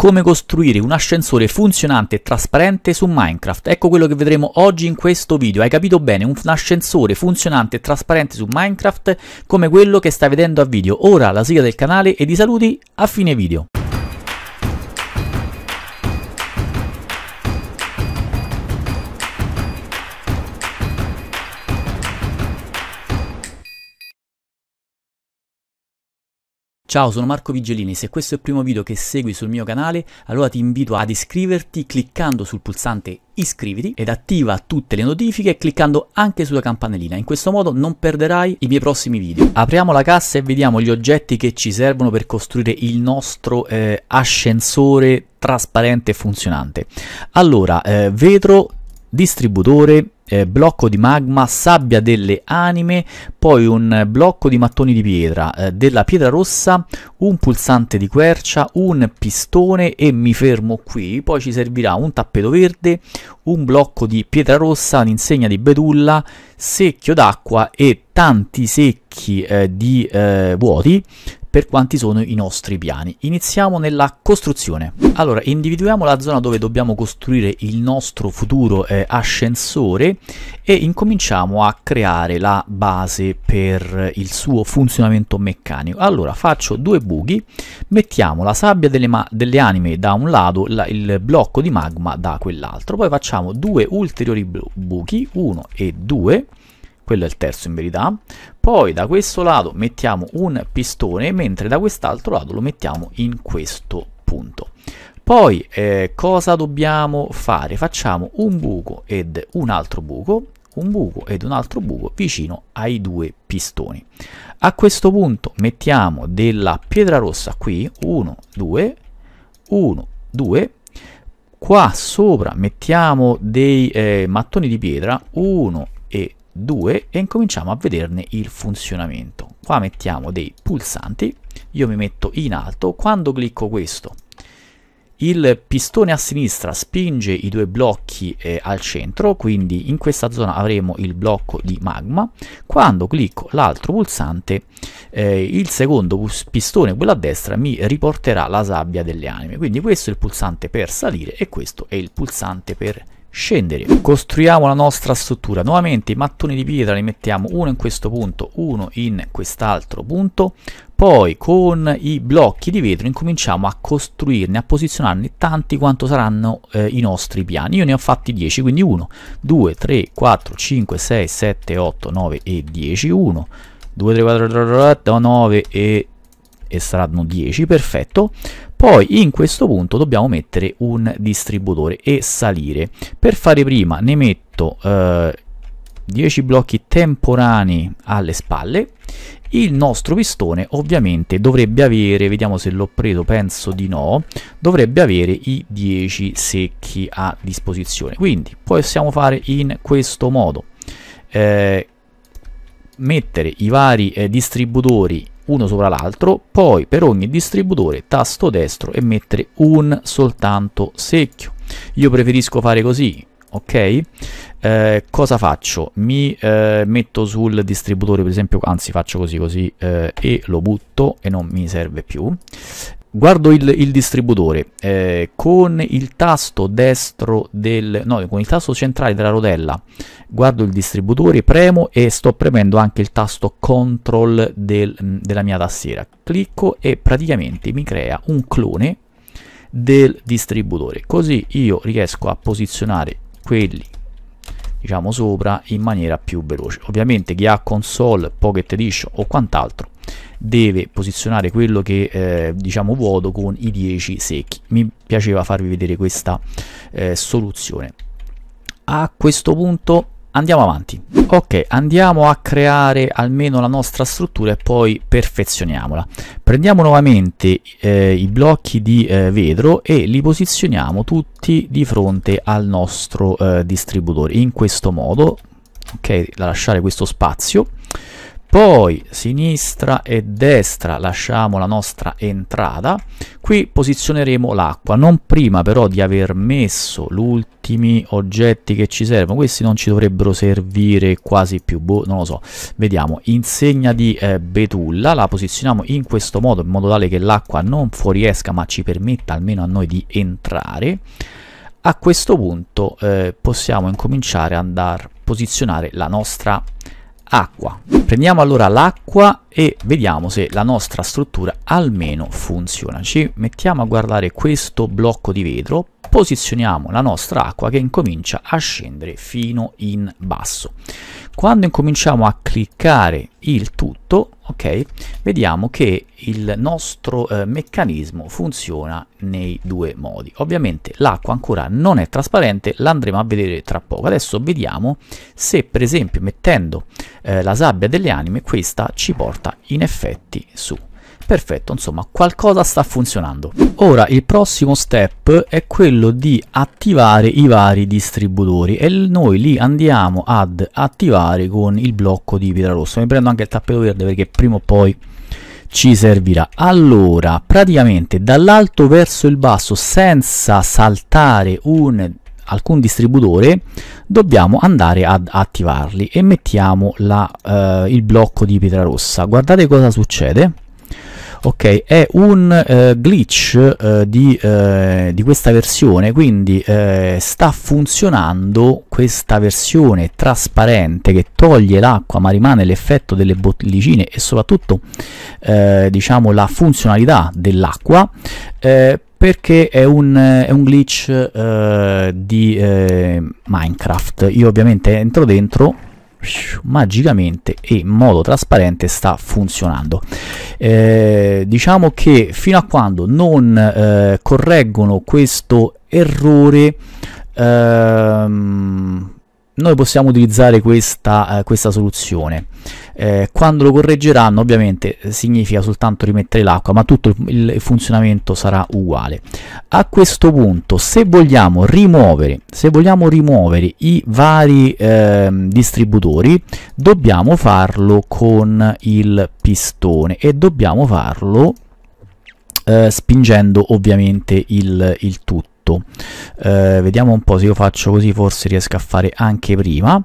come costruire un ascensore funzionante e trasparente su Minecraft. Ecco quello che vedremo oggi in questo video. Hai capito bene? Un ascensore funzionante e trasparente su Minecraft come quello che stai vedendo a video. Ora la sigla del canale e di saluti a fine video. Ciao, sono Marco Vigelini, se questo è il primo video che segui sul mio canale, allora ti invito ad iscriverti cliccando sul pulsante iscriviti ed attiva tutte le notifiche cliccando anche sulla campanellina, in questo modo non perderai i miei prossimi video. Apriamo la cassa e vediamo gli oggetti che ci servono per costruire il nostro eh, ascensore trasparente e funzionante. Allora, eh, vetro, distributore, eh, blocco di magma, sabbia delle anime, poi un blocco di mattoni di pietra, eh, della pietra rossa, un pulsante di quercia, un pistone e mi fermo qui, poi ci servirà un tappeto verde, un blocco di pietra rossa, un'insegna di betulla, secchio d'acqua e tanti secchi eh, di eh, vuoti per quanti sono i nostri piani. Iniziamo nella costruzione. Allora, individuiamo la zona dove dobbiamo costruire il nostro futuro eh, ascensore e incominciamo a creare la base per il suo funzionamento meccanico. Allora, faccio due buchi, mettiamo la sabbia delle, delle anime da un lato, la il blocco di magma da quell'altro, poi facciamo due ulteriori buchi, uno e due, quello è il terzo in verità, poi da questo lato mettiamo un pistone, mentre da quest'altro lato lo mettiamo in questo punto. Poi eh, cosa dobbiamo fare? Facciamo un buco ed un altro buco, un buco ed un altro buco vicino ai due pistoni. A questo punto mettiamo della pietra rossa qui, 1, 2, 1, 2, qua sopra mettiamo dei eh, mattoni di pietra, 1, 2 e incominciamo a vederne il funzionamento. Qua mettiamo dei pulsanti, io mi metto in alto, quando clicco questo il pistone a sinistra spinge i due blocchi eh, al centro, quindi in questa zona avremo il blocco di magma. Quando clicco l'altro pulsante, eh, il secondo pistone, quello a destra, mi riporterà la sabbia delle anime. Quindi questo è il pulsante per salire e questo è il pulsante per scendere costruiamo la nostra struttura nuovamente i mattoni di pietra li mettiamo uno in questo punto uno in quest'altro punto poi con i blocchi di vetro incominciamo a costruirne a posizionarne tanti quanto saranno eh, i nostri piani io ne ho fatti 10 quindi 1 2 3 4 5 6 7 8 9 e 10 1 2 3 4 9 e e saranno 10, perfetto. Poi in questo punto dobbiamo mettere un distributore e salire. Per fare prima ne metto eh, 10 blocchi temporanei alle spalle. Il nostro pistone ovviamente dovrebbe avere, vediamo se l'ho preso, penso di no, dovrebbe avere i 10 secchi a disposizione. Quindi possiamo fare in questo modo. Eh, mettere i vari eh, distributori uno sopra l'altro, poi per ogni distributore tasto destro e mettere un soltanto secchio. Io preferisco fare così, ok? Eh, cosa faccio? Mi eh, metto sul distributore, per esempio, anzi faccio così così eh, e lo butto e non mi serve più guardo il, il distributore eh, con il tasto destro del no, con il tasto centrale della rodella guardo il distributore premo e sto premendo anche il tasto control del, mm, della mia tastiera clicco e praticamente mi crea un clone del distributore così io riesco a posizionare quelli diciamo sopra in maniera più veloce ovviamente chi ha console pocket edition o quant'altro deve posizionare quello che eh, diciamo vuoto con i 10 secchi mi piaceva farvi vedere questa eh, soluzione a questo punto andiamo avanti ok andiamo a creare almeno la nostra struttura e poi perfezioniamola prendiamo nuovamente eh, i blocchi di eh, vetro e li posizioniamo tutti di fronte al nostro eh, distributore in questo modo ok da lasciare questo spazio poi sinistra e destra lasciamo la nostra entrata, qui posizioneremo l'acqua, non prima però di aver messo gli ultimi oggetti che ci servono, questi non ci dovrebbero servire quasi più, boh, non lo so, vediamo, insegna di eh, betulla, la posizioniamo in questo modo, in modo tale che l'acqua non fuoriesca ma ci permetta almeno a noi di entrare, a questo punto eh, possiamo incominciare ad andare a posizionare la nostra entrata acqua. Prendiamo allora l'acqua e vediamo se la nostra struttura almeno funziona. Ci mettiamo a guardare questo blocco di vetro, posizioniamo la nostra acqua che incomincia a scendere fino in basso. Quando incominciamo a cliccare il tutto, ok? Vediamo che il nostro eh, meccanismo funziona nei due modi. Ovviamente l'acqua ancora non è trasparente, l'andremo a vedere tra poco. Adesso vediamo se per esempio mettendo eh, la sabbia delle anime questa ci porta in effetti su. Perfetto, insomma, qualcosa sta funzionando. Ora, il prossimo step è quello di attivare i vari distributori e noi li andiamo ad attivare con il blocco di pietra rossa. Mi prendo anche il tappeto verde perché prima o poi ci servirà allora praticamente dall'alto verso il basso senza saltare un, alcun distributore dobbiamo andare ad attivarli e mettiamo la, eh, il blocco di pietra rossa guardate cosa succede ok è un eh, glitch eh, di, eh, di, questa versione quindi eh, sta funzionando questa versione trasparente che toglie l'acqua ma rimane l'effetto delle bottiglicine e soprattutto eh, diciamo la funzionalità dell'acqua eh, perché è un, è un glitch di Minecraft io ovviamente entro dentro magicamente e in modo trasparente sta funzionando eh, diciamo che fino a quando non eh, correggono questo errore ehm, noi possiamo utilizzare questa, eh, questa soluzione. Eh, quando lo correggeranno ovviamente eh, significa soltanto rimettere l'acqua, ma tutto il, il, funzionamento sarà uguale. A questo punto se vogliamo rimuovere, se vogliamo rimuovere i vari eh, distributori dobbiamo farlo con il pistone e dobbiamo farlo eh, spingendo ovviamente il, il tutto 8 eh, vediamo un po' se io faccio così forse riesco a fare anche prima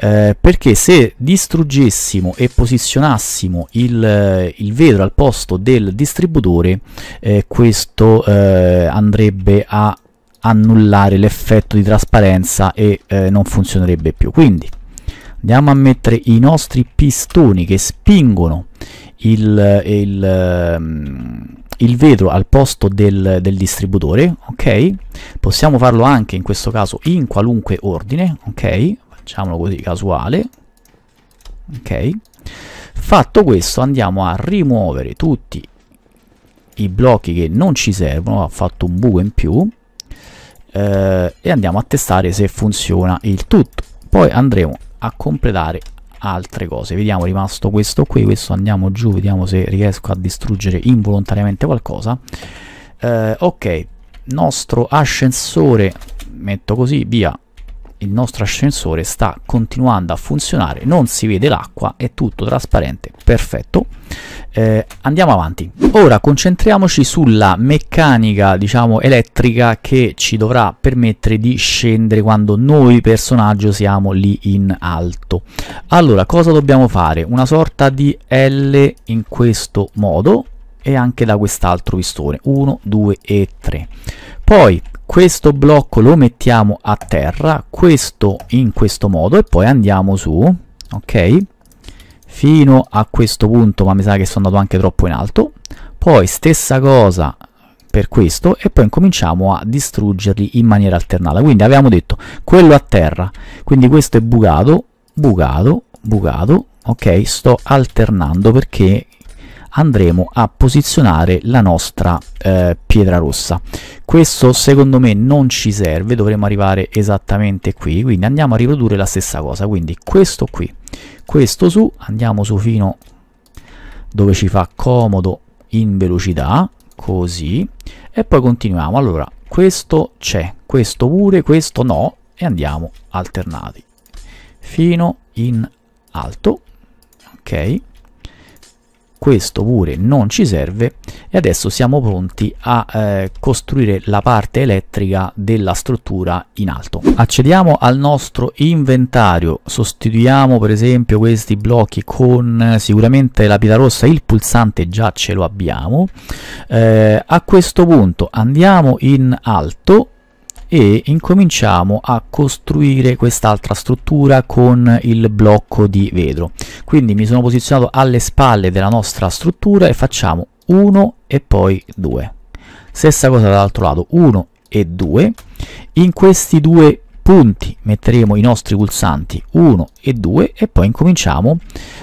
eh, perché se distruggessimo e posizionassimo il, eh, il vetro al posto del distributore eh, questo eh, andrebbe a annullare l'effetto di trasparenza e eh, non funzionerebbe più quindi andiamo a mettere i nostri pistoni che spingono il, il ehm, il vetro al posto del, del, distributore, ok? Possiamo farlo anche in questo caso in qualunque ordine, ok? Facciamolo così casuale, ok? Fatto questo andiamo a rimuovere tutti i blocchi che non ci servono, ha fatto un buco in più, eh, e andiamo a testare se funziona il tutto. Poi andremo a completare altre cose vediamo rimasto questo qui questo andiamo giù vediamo se riesco a distruggere involontariamente qualcosa eh, ok nostro ascensore metto così via il nostro ascensore sta continuando a funzionare, non si vede l'acqua, è tutto trasparente, perfetto. Eh, andiamo avanti. Ora concentriamoci sulla meccanica, diciamo, elettrica che ci dovrà permettere di scendere quando noi personaggio siamo lì in alto. Allora, cosa dobbiamo fare? Una sorta di L in questo modo e anche da quest'altro pistone 1 2 e 3 poi questo blocco lo mettiamo a terra, questo in questo modo e poi andiamo su, ok? Fino a questo punto, ma mi sa che sono andato anche troppo in alto. Poi stessa cosa per questo e poi incominciamo a distruggerli in maniera alternata. Quindi abbiamo detto quello a terra, quindi questo è bucato, bucato, bucato, ok? Sto alternando perché andremo a posizionare la nostra eh, pietra rossa questo secondo me non ci serve dovremo arrivare esattamente qui quindi andiamo a riprodurre la stessa cosa quindi questo qui questo su andiamo su fino dove ci fa comodo in velocità così e poi continuiamo allora questo c'è questo pure questo no e andiamo alternati fino in alto ok questo pure non ci serve e adesso siamo pronti a eh, costruire la parte elettrica della struttura in alto accediamo al nostro inventario sostituiamo per esempio questi blocchi con eh, sicuramente la pila rossa il pulsante già ce lo abbiamo eh, a questo punto andiamo in alto e incominciamo a costruire quest'altra struttura con il blocco di vetro quindi mi sono posizionato alle spalle della nostra struttura e facciamo 1 e poi 2 stessa cosa dall'altro lato 1 e 2 in questi due punti metteremo i nostri pulsanti 1 e 2 e poi incominciamo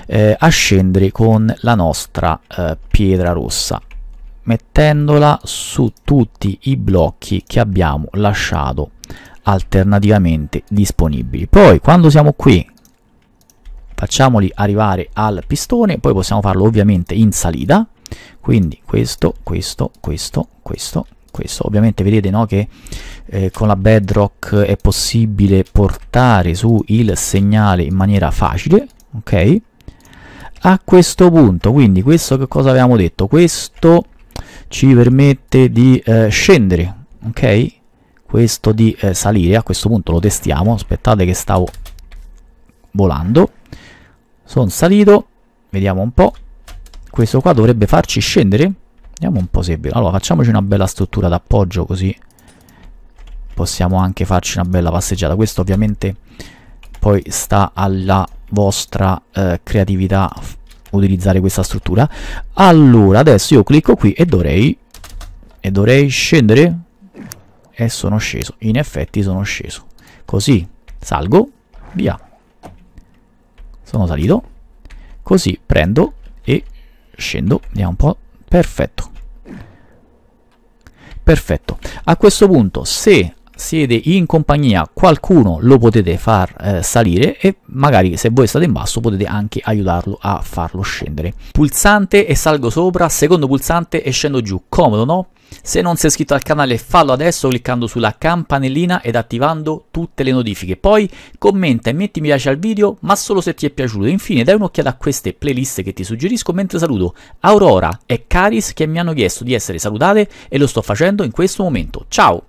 eh, a scendere con la nostra eh, pietra rossa mettendola su tutti i blocchi che abbiamo lasciato alternativamente disponibili. Poi quando siamo qui facciamoli arrivare al pistone, poi possiamo farlo ovviamente in salita, quindi questo, questo, questo, questo, questo. Ovviamente vedete no, che eh, con la bedrock è possibile portare su il segnale in maniera facile, ok? A questo punto, quindi questo che cosa avevamo detto? Questo ci permette di eh, scendere ok questo di eh, salire a questo punto lo testiamo aspettate che stavo volando sono salito vediamo un po' questo qua dovrebbe farci scendere vediamo un po' se è vero allora facciamoci una bella struttura d'appoggio così possiamo anche farci una bella passeggiata questo ovviamente poi sta alla vostra eh, creatività utilizzare questa struttura. Allora, adesso io clicco qui e dovrei, e dovrei scendere. E sono sceso. In effetti sono sceso. Così, salgo, via. Sono salito. Così, prendo e scendo. Vediamo un po'. Perfetto. Perfetto. A questo punto, se siete in compagnia, qualcuno lo potete far eh, salire e magari se voi state in basso potete anche aiutarlo a farlo scendere. Pulsante e salgo sopra, secondo pulsante e scendo giù, comodo no? Se non sei iscritto al canale fallo adesso cliccando sulla campanellina ed attivando tutte le notifiche. Poi commenta e metti mi piace al video ma solo se ti è piaciuto. Infine dai un'occhiata a queste playlist che ti suggerisco mentre saluto Aurora e Caris che mi hanno chiesto di essere salutate e lo sto facendo in questo momento. Ciao!